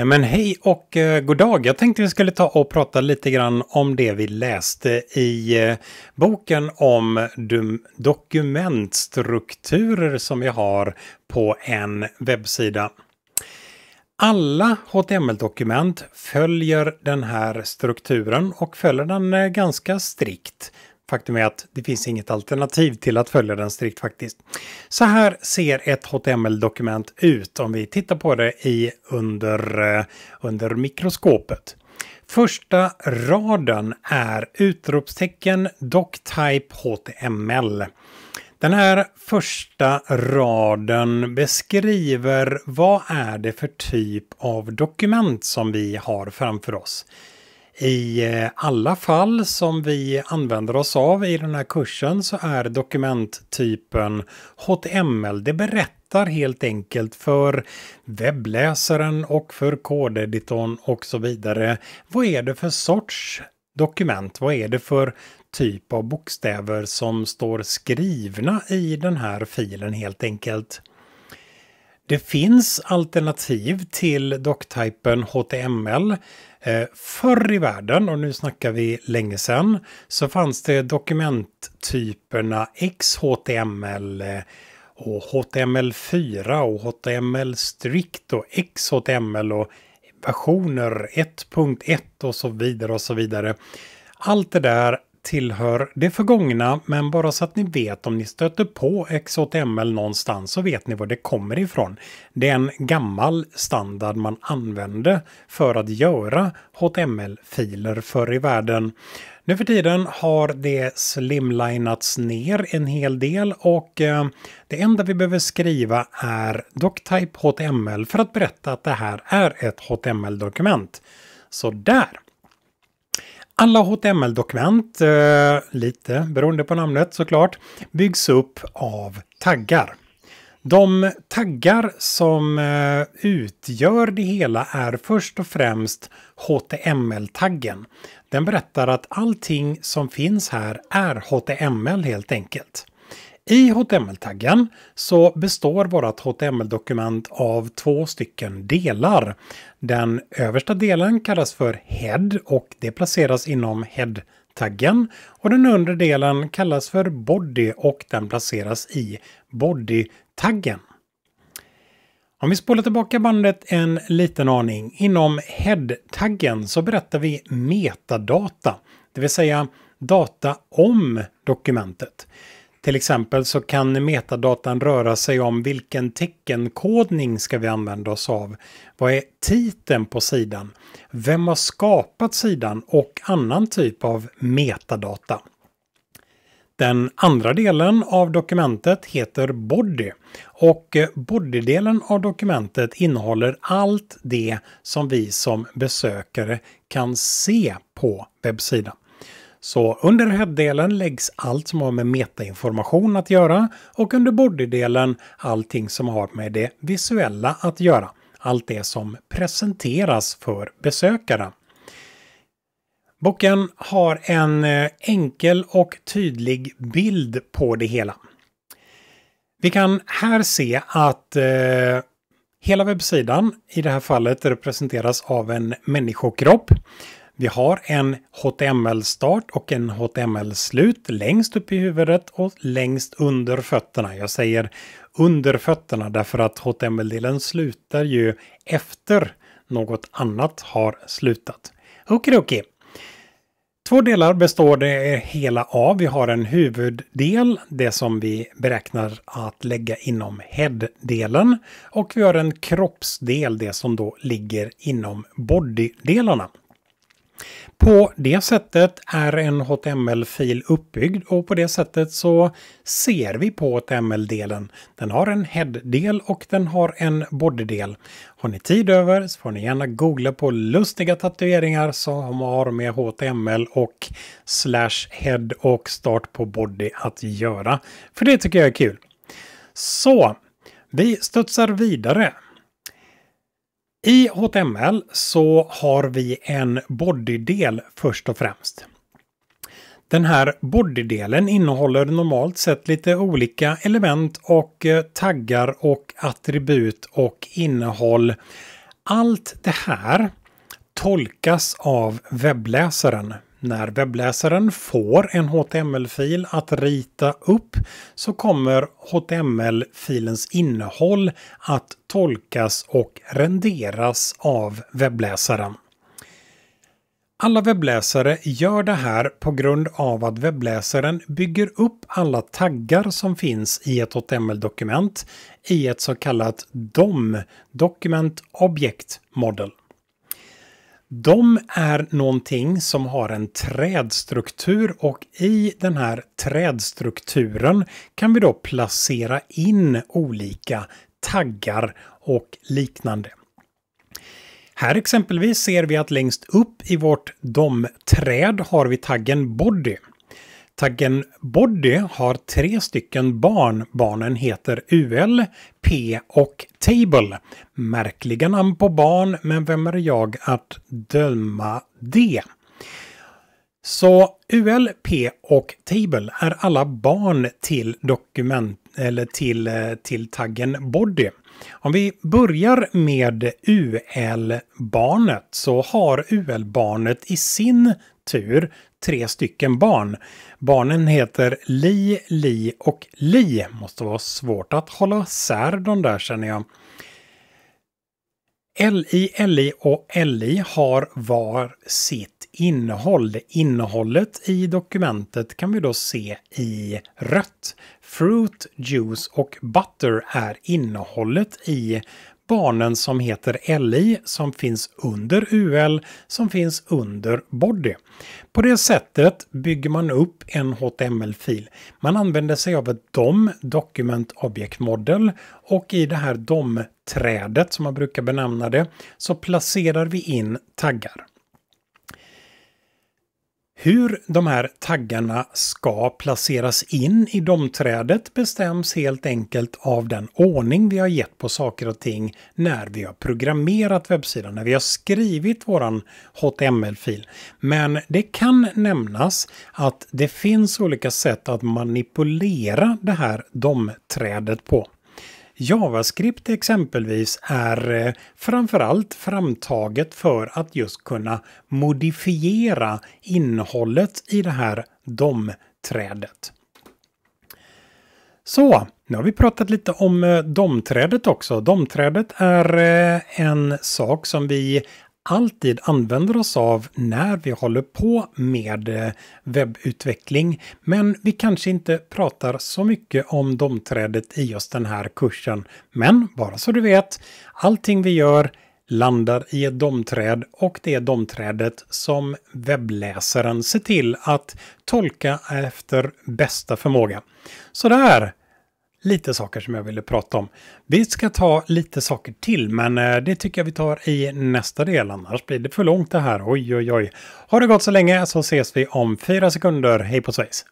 Nej men hej och eh, god dag. Jag tänkte vi skulle ta och prata lite grann om det vi läste i eh, boken om dokumentstrukturer som vi har på en webbsida. Alla HTML-dokument följer den här strukturen och följer den eh, ganska strikt. Faktum är att det finns inget alternativ till att följa den strikt faktiskt. Så här ser ett HTML-dokument ut om vi tittar på det i under, eh, under mikroskopet. Första raden är utropstecken doctype HTML. Den här första raden beskriver vad är det för typ av dokument som vi har framför oss. I eh, alla fall som vi använder oss av i den här kursen så är dokumenttypen HTML. Det berättar helt enkelt för webbläsaren och för kodeditorn och så vidare. Vad är det för sorts dokument? Vad är det för typ av bokstäver som står skrivna i den här filen helt enkelt? Det finns alternativ till docktypen HTML Eh, förr i världen, och nu snackar vi länge sedan, så fanns det dokumenttyperna XHTML eh, och HTML4 och HTML Strict och XHTML och versioner 1.1 och så vidare och så vidare. Allt det där tillhör det förgångna, men bara så att ni vet om ni stöter på XHTML någonstans så vet ni var det kommer ifrån. Det är en gammal standard man använde för att göra HTML-filer förr i världen. Nu för tiden har det slimlinats ner en hel del och eh, det enda vi behöver skriva är doctype HTML för att berätta att det här är ett HTML-dokument. Så där! Alla HTML-dokument, eh, lite beroende på namnet såklart, byggs upp av taggar. De taggar som eh, utgör det hela är först och främst HTML-taggen. Den berättar att allting som finns här är HTML helt enkelt. I HTML-taggen så består vårt HTML-dokument av två stycken delar. Den översta delen kallas för head och det placeras inom head-taggen. Och den undre delen kallas för body och den placeras i body-taggen. Om vi spolar tillbaka bandet en liten aning. Inom head-taggen så berättar vi metadata, det vill säga data om dokumentet. Till exempel så kan metadatan röra sig om vilken teckenkodning ska vi använda oss av? Vad är titeln på sidan? Vem har skapat sidan och annan typ av metadata? Den andra delen av dokumentet heter Body och eh, bodydelen av dokumentet innehåller allt det som vi som besökare kan se på webbsidan. Så under head-delen läggs allt som har med metainformation att göra och under body-delen allting som har med det visuella att göra. Allt det som presenteras för besökare. Boken har en eh, enkel och tydlig bild på det hela. Vi kan här se att eh, hela webbsidan, i det här fallet representeras av en människokropp vi har en HTML-start och en HTML-slut längst upp i huvudet och längst under fötterna. Jag säger under fötterna därför att HTML-delen slutar ju efter något annat har slutat. Okidoki! Två delar består det hela av. Vi har en huvuddel, det som vi beräknar att lägga inom head-delen. Och vi har en kroppsdel, det som då ligger inom body-delarna. På det sättet är en HTML-fil uppbyggd och på det sättet så ser vi på HTML-delen. Den har en head-del och den har en body-del. Har ni tid över så får ni gärna googla på lustiga tatueringar som har med HTML och slash head och start på body att göra. För det tycker jag är kul. Så, vi studsar vidare. I HTML så har vi en bodydel först och främst. Den här bodydelen innehåller normalt sett lite olika element och eh, taggar och attribut och innehåll. Allt det här tolkas av webbläsaren när webbläsaren får en HTML-fil att rita upp så kommer HTML-filens innehåll att tolkas och renderas av webbläsaren. Alla webbläsare gör det här på grund av att webbläsaren bygger upp alla taggar som finns i ett HTML-dokument i ett så kallat DOM, Document Object Model. De är någonting som har en trädstruktur och i den här trädstrukturen kan vi då placera in olika taggar och liknande. Här exempelvis ser vi att längst upp i vårt domträd har vi taggen Body. Taggen Body har tre stycken barn. Barnen heter UL, P och Table. Märkliga namn på barn, men vem är jag att döma det? Så UL, P och Table är alla barn till dokument eller till, eh, till taggen Body. Om vi börjar med UL-barnet så har UL-barnet i sin tur tre stycken barn. Barnen heter Li, Li och Li. Måste vara svårt att hålla sär de där känner jag. LI, LI och LI har var sitt innehåll. Innehållet i dokumentet kan vi då se i rött. Fruit, juice och butter är innehållet i barnen som heter LI som finns under UL som finns under Body. På det sättet bygger man upp en HTML-fil. Man använder sig av ett DOM, Document Object Model, och i det här DOM-trädet som man brukar benämna det så placerar vi in taggar. Hur de här taggarna ska placeras in i domträdet bestäms helt enkelt av den ordning vi har gett på saker och ting när vi har programmerat webbsidan, när vi har skrivit våran HTML-fil. Men det kan nämnas att det finns olika sätt att manipulera det här domträdet på. JavaScript exempelvis är eh, framförallt framtaget för att just kunna modifiera innehållet i det här DOM-trädet. Så, nu har vi pratat lite om eh, domträdet också. Domträdet är eh, en sak som vi alltid använder oss av när vi håller på med eh, webbutveckling. Men vi kanske inte pratar så mycket om domträdet i just den här kursen. Men bara så du vet, allting vi gör landar i ett domträd och det är domträdet som webbläsaren ser till att tolka efter bästa förmåga. Sådär! lite saker som jag ville prata om. Vi ska ta lite saker till, men eh, det tycker jag vi tar i nästa del, annars blir det för långt det här. Oj, oj, oj. Har det gått så länge så ses vi om fyra sekunder. Hej på svejs!